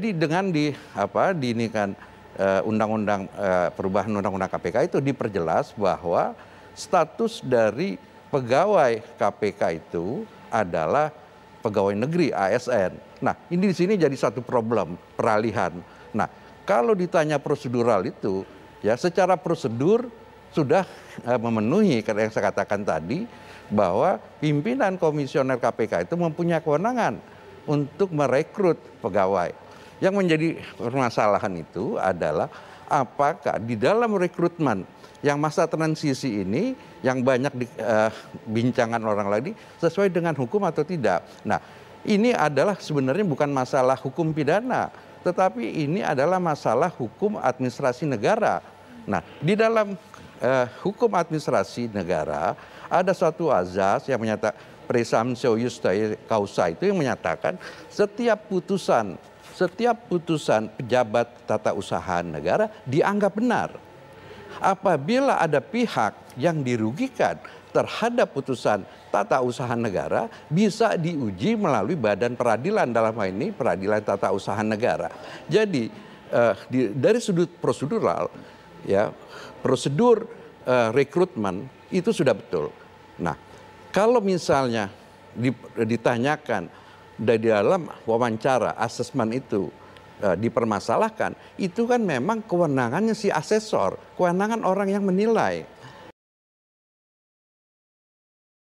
Jadi dengan di apa kan undang-undang eh, perubahan undang-undang KPK itu diperjelas bahwa status dari pegawai KPK itu adalah pegawai negeri ASN. Nah, ini di sini jadi satu problem peralihan. Nah, kalau ditanya prosedural itu ya secara prosedur sudah eh, memenuhi, karena yang saya katakan tadi bahwa pimpinan komisioner KPK itu mempunyai kewenangan untuk merekrut pegawai. Yang menjadi permasalahan itu adalah apakah di dalam rekrutmen yang masa transisi ini yang banyak dibincangkan eh, uh, orang lagi sesuai dengan hukum atau tidak. Nah, ini adalah sebenarnya bukan masalah hukum pidana, tetapi ini adalah masalah hukum administrasi negara. Nah, di dalam uh, hukum administrasi negara ada suatu azas yang menyatakan presumptio iustae causa itu yang menyatakan setiap putusan setiap putusan pejabat tata usaha negara dianggap benar. Apabila ada pihak yang dirugikan terhadap putusan tata usaha negara bisa diuji melalui badan peradilan dalam hal ini peradilan tata usaha negara. Jadi eh, di, dari sudut prosedural ya prosedur eh, rekrutmen itu sudah betul. Nah, kalau misalnya ditanyakan dari dalam wawancara asesmen itu e, dipermasalahkan, itu kan memang kewenangannya si asesor, kewenangan orang yang menilai.